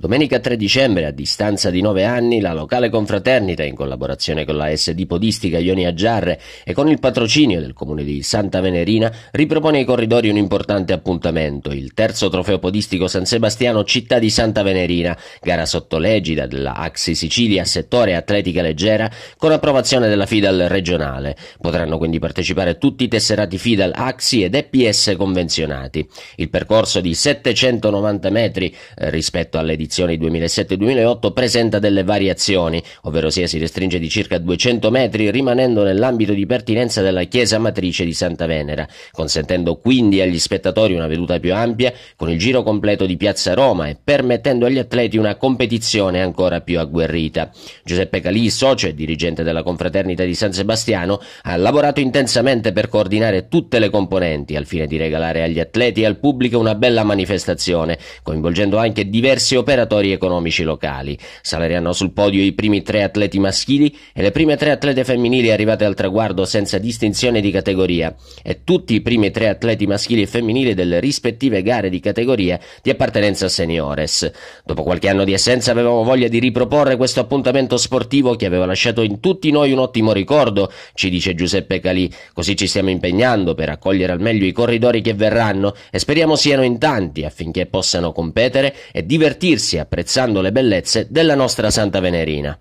Domenica 3 dicembre, a distanza di nove anni, la locale confraternita, in collaborazione con la SD Podistica Ionia Giarre e con il patrocinio del comune di Santa Venerina, ripropone ai corridori un importante appuntamento, il terzo trofeo podistico San Sebastiano Città di Santa Venerina, gara sotto legida della Axi Sicilia settore atletica leggera, con approvazione della FIDAL regionale. Potranno quindi partecipare tutti i tesserati FIDAL Axi ed EPS convenzionati. Il percorso di 790 metri eh, rispetto all'edizione edizioni 2007-2008 presenta delle variazioni, ovvero sia si restringe di circa 200 metri rimanendo nell'ambito di pertinenza della chiesa matrice di Santa Venera, consentendo quindi agli spettatori una veduta più ampia con il giro completo di Piazza Roma e permettendo agli atleti una competizione ancora più agguerrita. Giuseppe Calì, socio e dirigente della Confraternita di San Sebastiano, ha lavorato intensamente per coordinare tutte le componenti al fine di regalare agli atleti e al pubblico una bella manifestazione, coinvolgendo anche diversi operatori operatori economici locali. Saleriano sul podio i primi tre atleti maschili e le prime tre atlete femminili arrivate al traguardo senza distinzione di categoria e tutti i primi tre atleti maschili e femminili delle rispettive gare di categoria di appartenenza seniores. Dopo qualche anno di essenza avevamo voglia di riproporre questo appuntamento sportivo che aveva lasciato in tutti noi un ottimo ricordo, ci dice Giuseppe Calì, così ci stiamo impegnando per accogliere al meglio i corridori che verranno e speriamo siano in tanti affinché possano competere e divertirsi apprezzando le bellezze della nostra Santa Venerina.